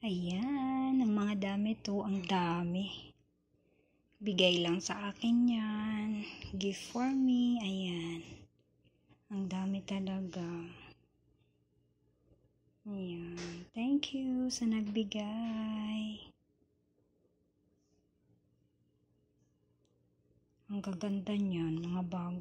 Ayan, ang mga damit to, ang dami. Bigay lang sa akin yan. Gift for me, ayan. Ang dami talaga. Ayan, thank you sa nagbigay. Ang gaganda niyan, mga bago.